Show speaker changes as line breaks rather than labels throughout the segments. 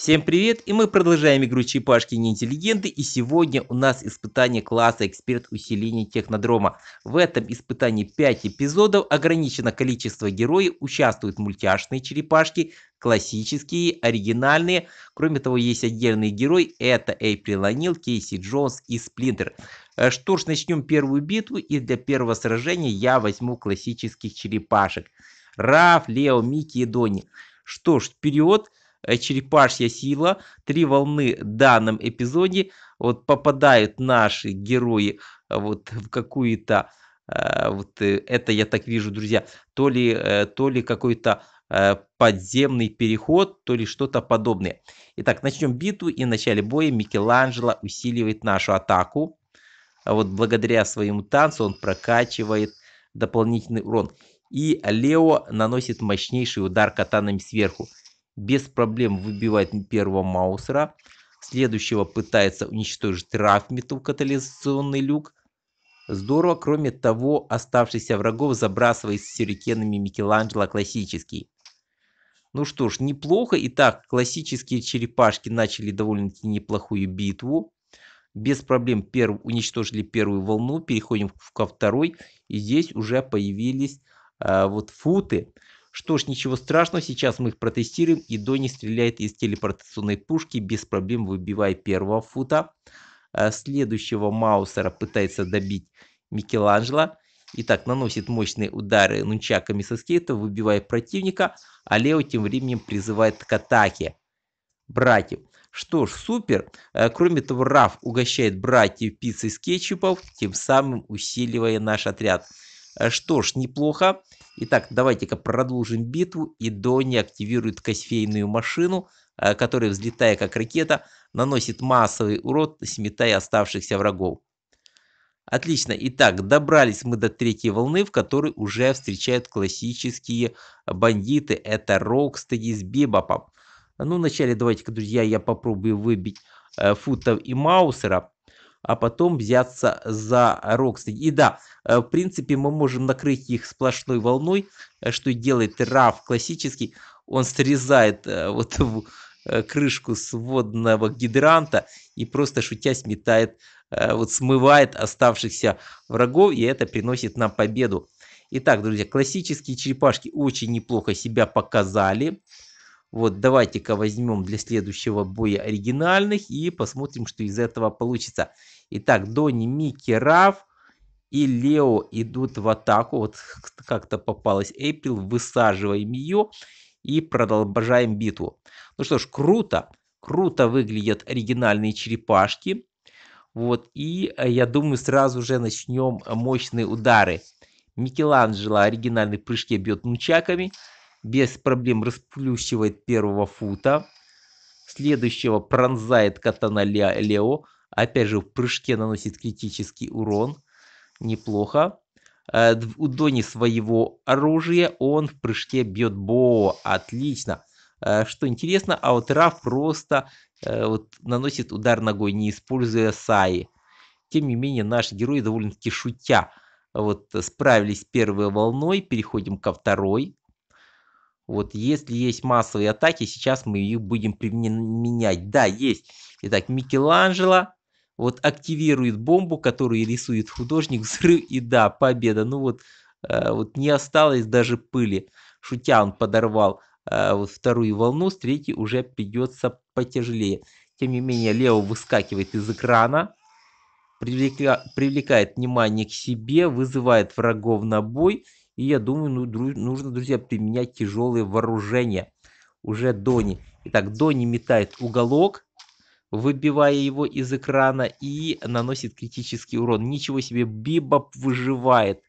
Всем привет, и мы продолжаем игру Чипашки Неинтеллигенты, и сегодня у нас испытание класса Эксперт усиления Технодрома. В этом испытании 5 эпизодов, ограничено количество героев, участвуют мультяшные черепашки, классические, оригинальные. Кроме того, есть отдельные герои, это Эйприл Анил, Кейси Джонс и Сплинтер. Э, что ж, начнем первую битву, и для первого сражения я возьму классических черепашек. Раф, Лео, Микки и Донни. Что ж, вперед! Вперед! Э, черепашья сила. Три волны в данном эпизоде. Вот попадают наши герои э, вот в какую-то э, вот это я так вижу, друзья, то ли, то ли какой-то подземный переход, то ли что-то подобное. Итак, начнем битву и в начале боя Микеланджело усиливает нашу атаку. А вот благодаря своему танцу он прокачивает дополнительный урон. И Лео наносит мощнейший удар катанами сверху без проблем выбивает первого Маусера. Следующего пытается уничтожить Рафмиту катализационный люк. Здорово, кроме того, оставшихся врагов забрасывает с сюрикенами Микеланджело классический. Ну что ж, неплохо. Итак, классические черепашки начали довольно-таки неплохую битву. Без проблем перв... уничтожили первую волну. Переходим ко второй. И здесь уже появились э, вот футы. Что ж, ничего страшного, сейчас мы их протестируем, и Донни стреляет из телепортационной пушки, без проблем выбивая первого фута. Э, следующего Маусера пытается добить Микеланджело. Итак, наносит мощные удары нунчаками со скейта, выбивая противника, а Лео тем временем призывает к атаке братьев. Что ж, супер. Э, кроме того, Раф угощает братьев пиццей с кетчупов, тем самым усиливая наш отряд. Э, что ж, неплохо. Итак, давайте-ка продолжим битву, и Донни активирует косфейную машину, э, которая, взлетая как ракета, наносит массовый урод, сметая оставшихся врагов. Отлично. Итак, добрались мы до третьей волны, в которой уже встречают классические бандиты. Это Рокстеди с Бибопом. Ну, вначале давайте-ка, друзья, я попробую выбить э, Футов и Маусера а потом взяться за Рокстеди. И да, э, в принципе, мы можем накрыть их сплошной волной, э, что делает Раф классический. Он срезает э, вот эту крышку с водного гидранта и просто шутя сметает, вот смывает оставшихся врагов, и это приносит нам победу. Итак, друзья, классические черепашки очень неплохо себя показали. Вот, давайте-ка возьмем для следующего боя оригинальных и посмотрим, что из этого получится. Итак, Донни, Микки, Раф и Лео идут в атаку. Вот как-то попалась Эйприл, высаживаем ее и продолжаем битву. Ну что ж, круто. Круто выглядят оригинальные черепашки. Вот, и э, я думаю, сразу же начнем мощные удары. Микеланджело оригинальные прыжки бьет мучаками без проблем расплющивает первого фута. Следующего пронзает катана Лео. Опять же, в прыжке наносит критический урон. Неплохо. Э, у Дони своего оружия он в прыжке бьет Бо. Отлично. Э, что интересно, а вот Аутрав просто э, вот, наносит удар ногой, не используя Саи. Тем не менее, наши герои довольно-таки шутя вот, справились с первой волной. Переходим ко второй. Вот если есть массовые атаки, сейчас мы их будем применять. Да, есть. Итак, Микеланджело вот активирует бомбу, которую рисует художник, взрыв и да, победа. Ну вот, э, вот не осталось даже пыли. Шутя он подорвал э, вот вторую волну, с третьей уже придется потяжелее. Тем не менее, Лео выскакивает из экрана, привлекает внимание к себе, вызывает врагов на бой – и я думаю, ну, дру, нужно, друзья, применять тяжелые вооружения. Уже Дони. Итак, Дони метает уголок, выбивая его из экрана и наносит критический урон. Ничего себе, Бибоп выживает.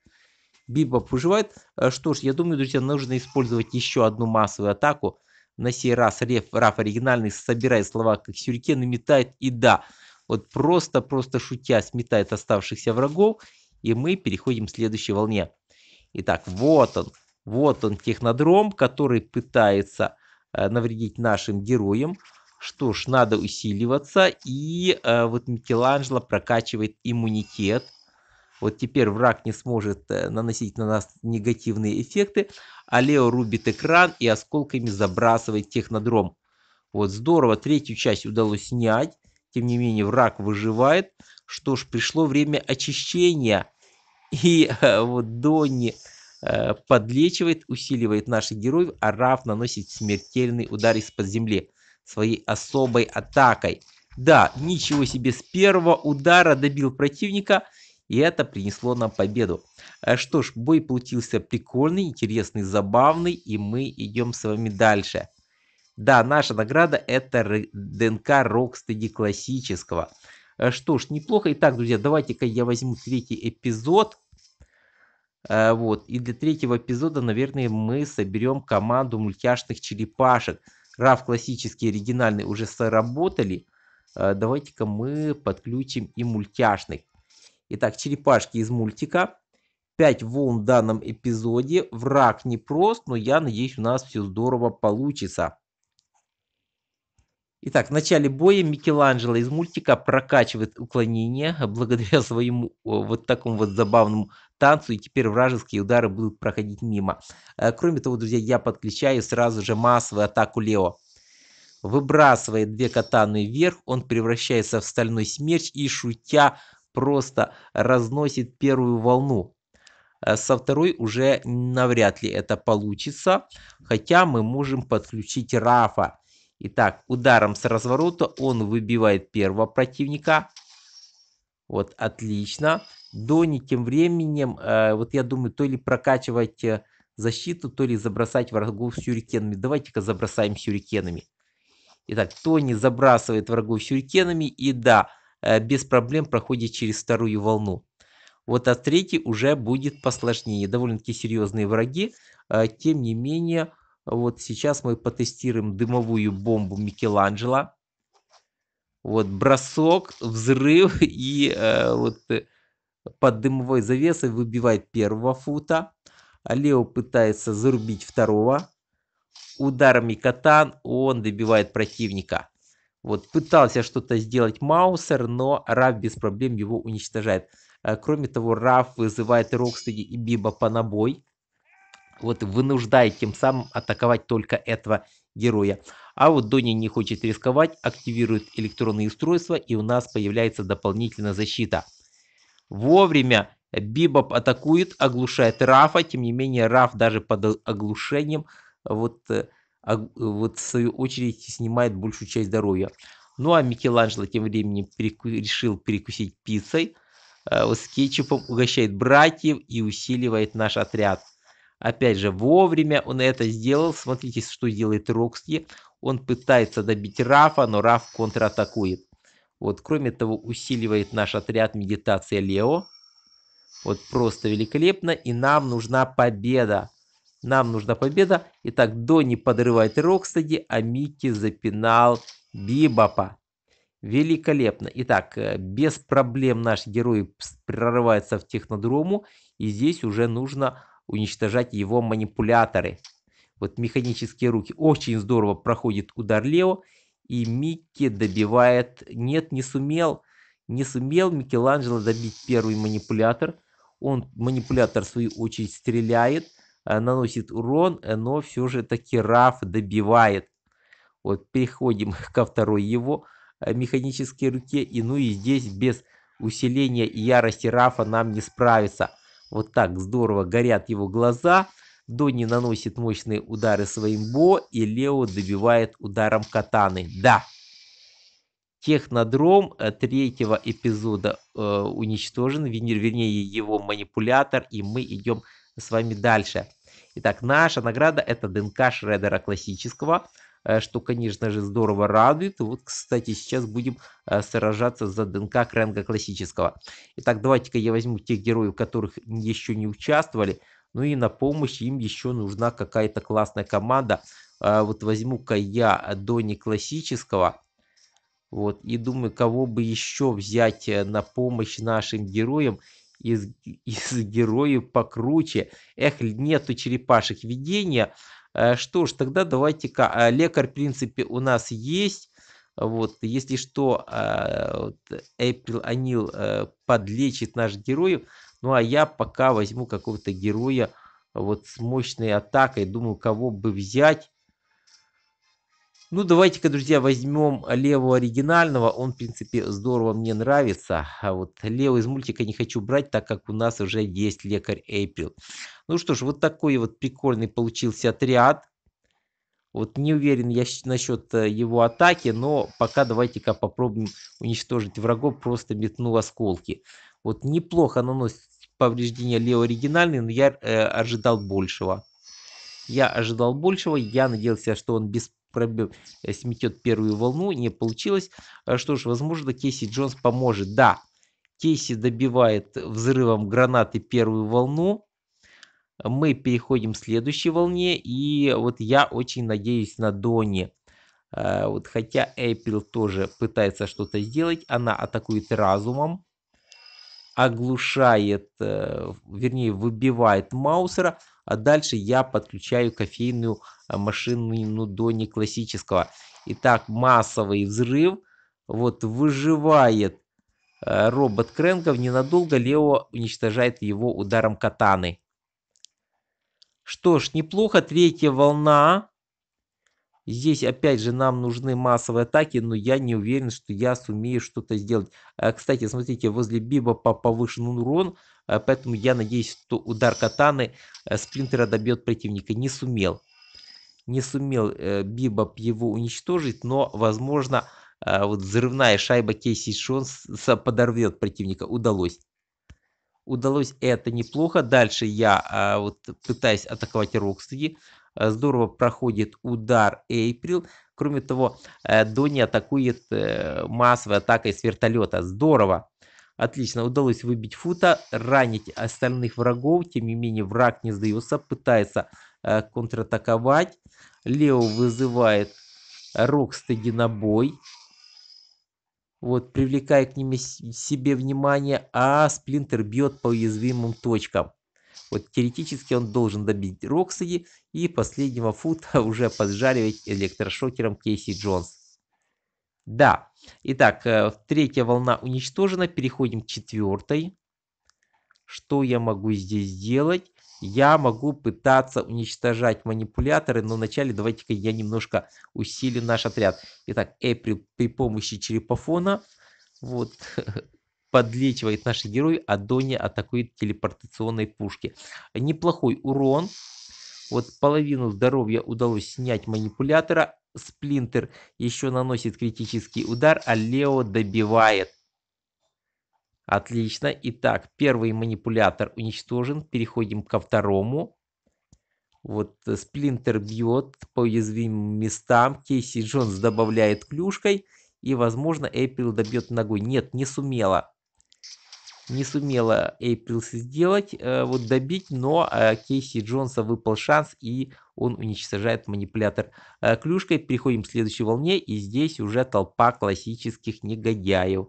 Бибоп выживает. А что ж, я думаю, друзья, нужно использовать еще одну массовую атаку. На сей раз Реф, Раф оригинальный собирает слова как сюрикен и метает. И да, вот просто-просто шутя сметает оставшихся врагов. И мы переходим к следующей волне. Итак, вот он, вот он технодром, который пытается э, навредить нашим героям. Что ж, надо усиливаться. И э, вот Микеланджело прокачивает иммунитет. Вот теперь враг не сможет э, наносить на нас негативные эффекты. А Лео рубит экран и осколками забрасывает технодром. Вот здорово, третью часть удалось снять. Тем не менее, враг выживает. Что ж, пришло время очищения. И э, вот Донни э, подлечивает, усиливает наших героев, а Раф наносит смертельный удар из-под земли своей особой атакой. Да, ничего себе, с первого удара добил противника, и это принесло нам победу. Э, что ж, бой получился прикольный, интересный, забавный, и мы идем с вами дальше. Да, наша награда это ДНК Рокстеди классического. Э, что ж, неплохо. Итак, друзья, давайте-ка я возьму третий эпизод. Э, вот. И для третьего эпизода, наверное, мы соберем команду мультяшных черепашек. Раф классический, оригинальный уже сработали. Э, давайте-ка мы подключим и мультяшных. Итак, черепашки из мультика. 5 волн в данном эпизоде. Враг непрост, но я надеюсь, у нас все здорово получится. Итак, в начале боя Микеланджело из мультика прокачивает уклонение благодаря своему вот такому вот забавному танцу, и теперь вражеские удары будут проходить мимо. Э, кроме того, друзья, я подключаю сразу же массовую атаку Лео. Выбрасывает две катаны вверх, он превращается в стальной смерч и, шутя, просто разносит первую волну. Э, со второй уже навряд ли это получится, хотя мы можем подключить Рафа Итак, ударом с разворота он выбивает первого противника. Вот, отлично. Дони тем временем, э, вот я думаю, то ли прокачивать э, защиту, то ли забросать врагов сюрикенами. Давайте-ка забросаем сюрикенами. Итак, Тони забрасывает врагов сюрикенами и да, э, без проблем проходит через вторую волну. Вот а третий уже будет посложнее. Довольно-таки серьезные враги. Э, тем не менее, вот сейчас мы потестируем дымовую бомбу Микеланджело. Вот бросок, взрыв и э, вот э, под дымовой завесой выбивает первого фута. А Лео пытается зарубить второго. Ударами катан он добивает противника. Вот пытался что-то сделать Маусер, но Раф без проблем его уничтожает. Э, кроме того, Раф вызывает Рокстеди и Биба по набой вот вынуждает тем самым атаковать только этого героя. А вот Донни не хочет рисковать, активирует электронные устройства и у нас появляется дополнительная защита. Вовремя Бибоп атакует, оглушает Рафа, тем не менее Раф даже под оглушением вот, э, вот в свою очередь снимает большую часть здоровья. Ну а Микеланджело тем временем переку... решил перекусить пиццей, э, с кетчупом угощает братьев и усиливает наш отряд. Опять же, вовремя он это сделал. Смотрите, что делает Роксли. Он пытается добить Рафа, но Раф контратакует. Вот, кроме того, усиливает наш отряд медитация Лео. Вот просто великолепно. И нам нужна победа. Нам нужна победа. Итак, Донни подрывает Рокстеди, а Микки запинал Бибопа. Великолепно. Итак, э, без проблем наш герой прорывается в технодрому. И здесь уже нужно уничтожать его манипуляторы. Вот механические руки. Очень здорово проходит удар Лео. И Микки добивает... Нет, не сумел. Не сумел Микеланджело добить первый манипулятор. Он, манипулятор, в свою очередь, стреляет, а, наносит урон, но все же таки Раф добивает. Вот переходим ко второй его а, механической руке. И ну и здесь без усиления ярости Рафа нам не справиться. Вот так здорово горят его глаза. Донни наносит мощные удары своим Бо, и Лео добивает ударом катаны. Да, технодром э, третьего эпизода э, уничтожен, вернее его манипулятор, и мы идем с вами дальше. Итак, наша награда это ДНК Шредера классического. Э, что, конечно же, здорово радует. вот, кстати, сейчас будем э, сражаться за ДНК Крэнга классического. Итак, давайте-ка я возьму тех героев, которых еще не участвовали. Ну и на помощь им еще нужна какая-то классная команда. Э, вот возьму-ка я Дони классического. Вот, и думаю, кого бы еще взять на помощь нашим героям из, из героев покруче. Эх, нету черепашек видения. Э, что ж, тогда давайте-ка, а, лекарь, в принципе, у нас есть. Вот, если что, а, Эйприл Анил подлечит наших героев. Ну, а я пока возьму какого-то героя вот с мощной атакой. Думаю, кого бы взять. Ну, давайте-ка, друзья, возьмем Леву оригинального. Он, в принципе, здорово мне нравится. А вот Лео из мультика не хочу брать, так как у нас уже есть лекарь Эйприл. Ну что ж, вот такой вот прикольный получился отряд. Вот не уверен я насчет э, его атаки, но пока давайте-ка попробуем уничтожить врагов, просто метнул осколки. Вот неплохо наносит повреждения Лео оригинальный, но я э, ожидал большего. Я ожидал большего, я надеялся, что он без пробил, э, сметет первую волну, не получилось. А что ж, возможно, Кейси Джонс поможет. Да, Кейси добивает взрывом гранаты первую волну. Мы переходим к следующей волне. И вот я очень надеюсь на Дони. А, вот хотя Эппл тоже пытается что-то сделать, она атакует разумом оглушает, э, вернее, выбивает Маусера, а дальше я подключаю кофейную э, машину до неклассического. Итак, массовый взрыв. Вот выживает э, робот Кренков ненадолго, Лео уничтожает его ударом катаны. Что ж, неплохо. Третья волна Здесь, опять же, нам нужны массовые атаки, но я не уверен, что я сумею что-то сделать. А Кстати, смотрите, возле Биба повышен урон, а, поэтому я надеюсь, что удар катаны а, спринтера добьет противника. Не сумел. Не сумел э, Биба его уничтожить, но, возможно, а, вот взрывная шайба Кейси Шонса подорвет противника. Удалось. Удалось это неплохо. Дальше я а, вот пытаюсь атаковать Рокстеди. Э, здорово проходит удар Эйприл. Кроме того, э, Донни атакует э, массовой атакой с вертолета. Здорово. Отлично, удалось выбить фута, ранить остальных врагов. Тем не менее, враг не сдается, пытается контратаковать. Лео вызывает Рокстеди на бой. Вот, привлекая к ним себе внимание, а Сплинтер бьет по уязвимым точкам. Вот теоретически он должен добить Роксади и последнего фута уже поджаривать электрошокером Кейси Джонс. Да. Итак, э, третья волна уничтожена. Переходим к четвертой. Что я могу здесь сделать? Я могу пытаться уничтожать манипуляторы, но вначале давайте-ка я немножко усилю наш отряд. Итак, Эприл при помощи черепофона. Вот, подлечивает наши герои, а Дони атакует телепортационной пушки. Неплохой урон. Вот половину здоровья удалось снять манипулятора. Сплинтер еще наносит критический удар, а Лео добивает. Отлично. Итак, первый манипулятор уничтожен. Переходим ко второму. Вот э, Сплинтер бьет по уязвимым местам. Кейси Джонс добавляет клюшкой. И, возможно, Эппл добьет ногой. Нет, не сумела не сумела Эйприлс сделать, э, вот добить, но э, Кейси Джонса выпал шанс, и он уничтожает манипулятор э, клюшкой. Переходим к следующей волне, и здесь уже толпа классических негодяев.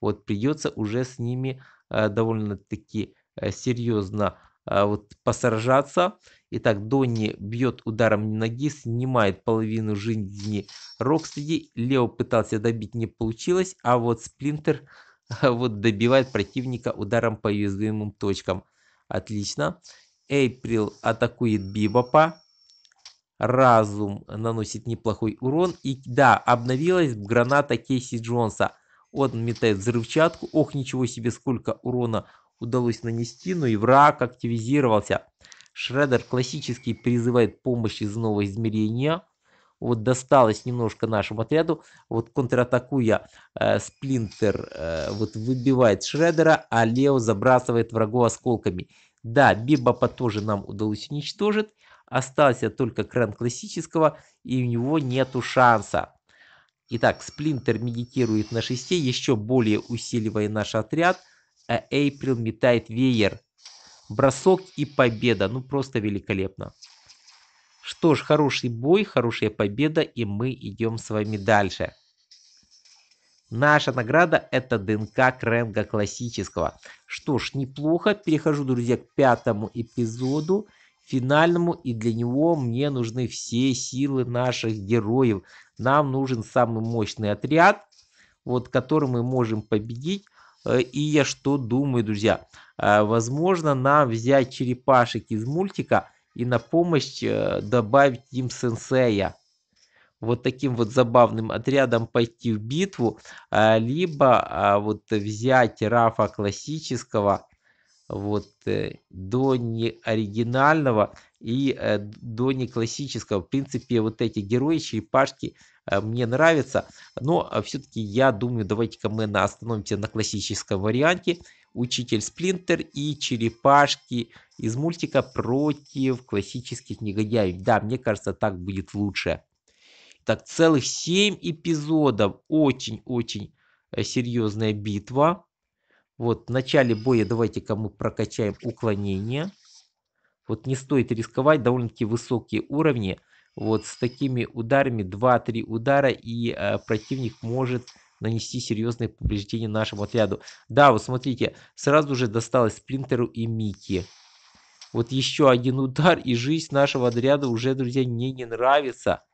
Вот придется уже с ними довольно-таки серьезно вот посражаться. Итак, Донни бьет ударом ноги, снимает половину жизни Рокстеди. Лео пытался добить, не получилось, а вот Сплинтер а вот добивает противника ударом по уязвимым точкам. Отлично. Эйприл атакует Бибопа. Разум наносит неплохой урон. И да, обновилась граната Кейси Джонса. Он метает взрывчатку. Ох, ничего себе, сколько урона удалось нанести. Ну и враг активизировался. Шредер классический призывает помощь из нового измерения вот досталось немножко нашему отряду, вот контратакуя э, Сплинтер э, вот выбивает Шредера, а Лео забрасывает врагу осколками. Да, Бибопа тоже нам удалось уничтожить, остался только Крен классического, и у него нету шанса. Итак, Сплинтер медитирует на шесте, еще более усиливая наш отряд, а Эйприл метает веер. Бросок и победа, ну просто великолепно. Что ж, хороший бой, хорошая победа, и мы идем с вами дальше. Наша награда это ДНК Кренга классического. Что ж, неплохо. Перехожу, друзья, к пятому эпизоду, финальному. И для него мне нужны все силы наших героев. Нам нужен самый мощный отряд, вот, который мы можем победить. Э, и я что думаю, друзья? Э, возможно, нам взять черепашек из мультика – и на помощь э, добавить им сенсея. Вот таким вот забавным отрядом пойти в битву, а, либо а, вот взять Рафа классического, вот э, до не оригинального и э, до не классического. В принципе, вот эти герои, черепашки мне нравятся, но все-таки я думаю, давайте-ка мы остановимся на классическом варианте Учитель Сплинтер и черепашки из мультика против классических негодяев. Да, мне кажется, так будет лучше. Так, целых 7 эпизодов. Очень-очень э, серьезная битва. Вот, в начале боя давайте-ка мы прокачаем уклонение. Вот не стоит рисковать, довольно-таки высокие уровни. Вот с такими ударами 2-3 удара и э, противник может нанести серьезные повреждения нашему отряду. Да, вот смотрите, сразу же досталось Сплинтеру и Микки. Вот еще один удар, и жизнь нашего отряда уже, друзья, мне не нравится.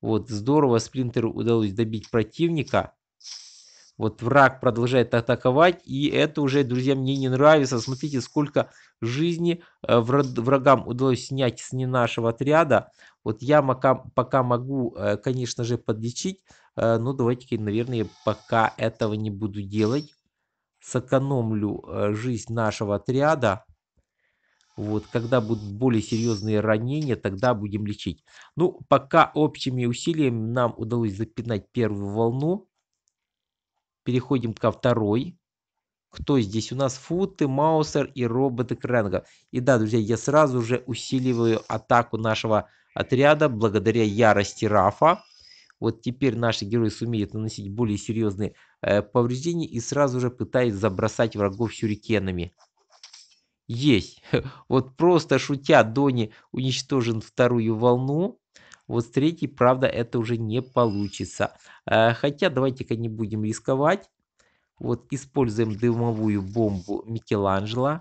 Вот, здорово Сплинтеру удалось добить противника. Вот враг продолжает атаковать, и это уже, друзья, мне не нравится. Смотрите, сколько жизни э, врагам удалось снять с не нашего отряда. Вот я пока, могу, э, конечно же, подлечить, э, но давайте-ка, наверное, пока этого не буду делать. Сэкономлю жизнь нашего отряда. Вот, когда будут более серьезные ранения, тогда будем лечить. Ну, пока общими усилиями нам удалось запинать первую волну. Переходим ко второй. Кто здесь у нас? Футы, Маусер и роботы Кренга. И да, друзья, я сразу же усиливаю атаку нашего отряда благодаря ярости Рафа. Вот теперь наши герои сумеют наносить более серьезные э, повреждения и сразу же пытаются забросать врагов сюрикенами. Есть. Вот просто шутя Дони уничтожен вторую волну. Вот с третьей, правда, это уже не получится. Э, хотя давайте-ка не будем рисковать. Вот используем дымовую бомбу Микеланджело.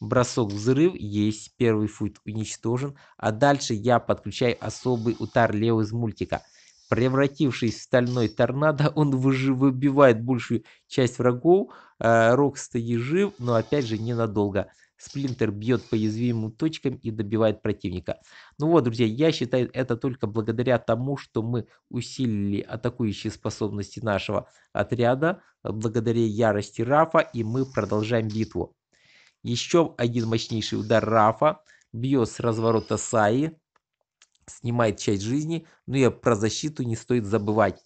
Бросок взрыв есть, первый фут уничтожен. А дальше я подключаю особый удар Лео из мультика. Превратившись в стальной торнадо, он выбивает большую часть врагов. Э, Рокстеди жив, но опять же ненадолго. Сплинтер бьет по уязвимым точкам и добивает противника. Ну вот, друзья, я считаю это только благодаря тому, что мы усилили атакующие способности нашего отряда, а благодаря ярости Рафа, и мы продолжаем битву. Еще один мощнейший удар Рафа. Бьет с разворота Саи. Снимает часть жизни. Но и про защиту не стоит забывать.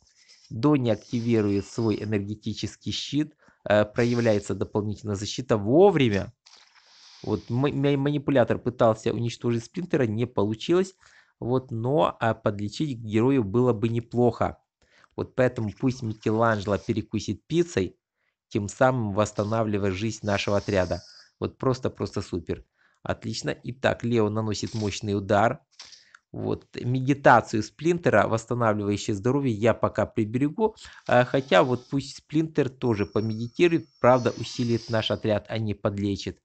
Дони активирует свой энергетический щит. Э, проявляется дополнительная защита вовремя. Вот манипулятор пытался уничтожить Сплинтера, не получилось. Вот, но а подлечить герою было бы неплохо. Вот поэтому пусть Микеланджело перекусит пиццей, тем самым восстанавливая жизнь нашего отряда. Вот просто-просто супер. Отлично. Итак, Лео наносит мощный удар. Вот медитацию сплинтера, восстанавливающее здоровье, я пока приберегу. А, хотя вот пусть сплинтер тоже помедитирует, правда усилит наш отряд, а не подлечит.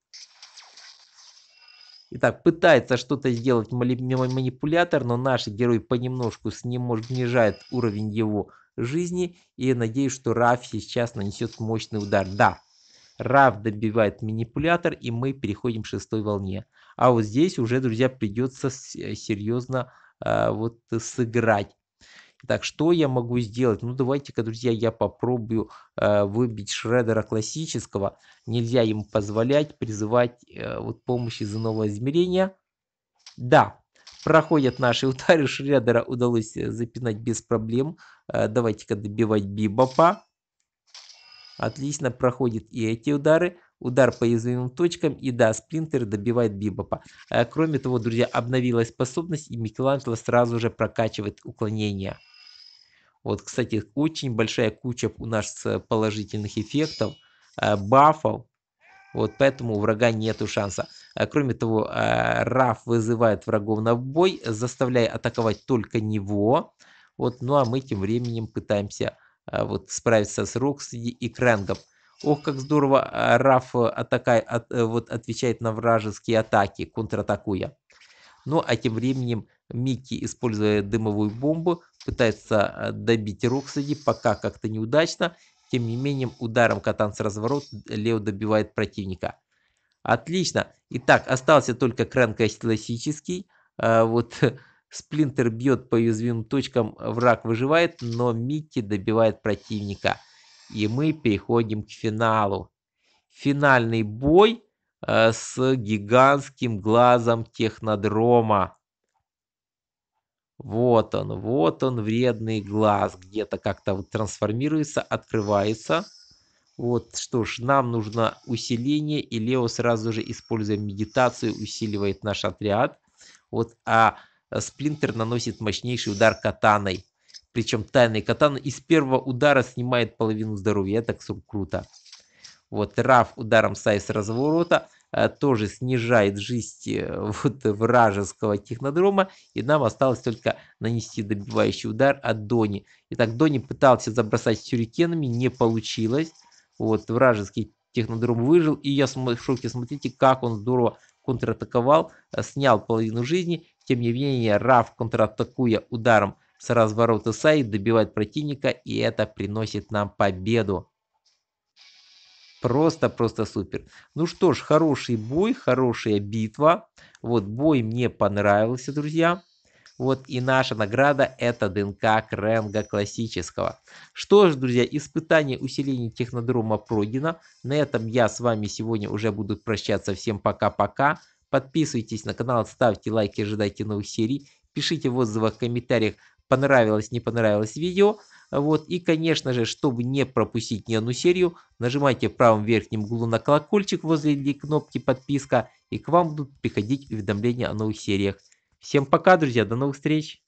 Итак, пытается что-то сделать манипулятор, но наш герой понемножку с ним снижает уровень его жизни. И надеюсь, что Раф сейчас нанесет мощный удар. Да, Раф добивает манипулятор, и мы переходим к шестой волне. А вот здесь уже, друзья, придется серьезно э, а, вот сыграть. Так, что я могу сделать? Ну, давайте-ка, друзья, я попробую э, выбить шредера классического. Нельзя ему позволять призывать э, вот помощь из иного измерения. Да, проходят наши удары. Шредера удалось э, запинать без проблем. Э, давайте-ка добивать Бибопа. Отлично, проходит и эти удары. Удар по уязвимым точкам. И да, Сплинтер добивает Бибопа. Э, кроме того, друзья, обновилась способность. И Микеланджело сразу же прокачивает уклонение. Вот, кстати, очень большая куча у нас э, положительных эффектов, э, бафов. Вот поэтому у врага нету шанса. А кроме того, э, Раф вызывает врагов на бой, заставляя атаковать только него. Вот, ну а мы тем временем пытаемся вот справиться с Рокс и Крэнгом. Ох, как здорово Раф атака, от, вот, отвечает на вражеские атаки, контратакуя. Ну а тем временем Микки, используя дымовую бомбу, пытается э, добить Роксади, пока как-то неудачно. Тем не менее, ударом катан с разворот э, Лео добивает противника. Отлично. Итак, остался только кран классический. Э, вот Сплинтер бьет по уязвимым точкам, враг выживает, но Микки добивает противника. И мы переходим к финалу. Финальный бой с гигантским глазом технодрома. Вот он, вот он, вредный глаз, где-то как-то вот трансформируется, открывается. Вот что ж, нам нужно усиление, и Лео сразу же, используя медитацию, усиливает наш отряд. Вот, а э, Сплинтер наносит мощнейший удар катаной. Причем тайный катан из первого удара снимает половину здоровья. Это круто. Вот Раф ударом Сайс разворота. Э, тоже снижает жизнь э, вот вражеского технодрома, и нам осталось только нанести добивающий удар от Дони. Итак, Дони пытался забросать сюрикенами, не получилось. Вот, вражеский технодром выжил, и я в шоке, смотрите, как он здорово контратаковал, э, снял половину жизни. Тем не менее, Раф, контратакуя ударом с разворота Саи, добивает противника, и это приносит нам победу. Просто-просто супер. Ну что ж, хороший бой, хорошая битва. Вот бой мне понравился, друзья. Вот и наша награда это ДНК Кренга классического. Что ж, друзья, испытание усиления технодрома пройдено. На этом я с вами сегодня уже буду прощаться. Всем пока-пока. Подписывайтесь на канал, ставьте лайки, ожидайте новых серий. Пишите в отзывах, в комментариях, понравилось, не понравилось видео. Вот. И, конечно же, чтобы не пропустить ни одну серию, нажимайте в правом верхнем углу на колокольчик возле кнопки подписка, и к вам будут приходить уведомления о новых сериях. Всем пока, друзья, до новых встреч!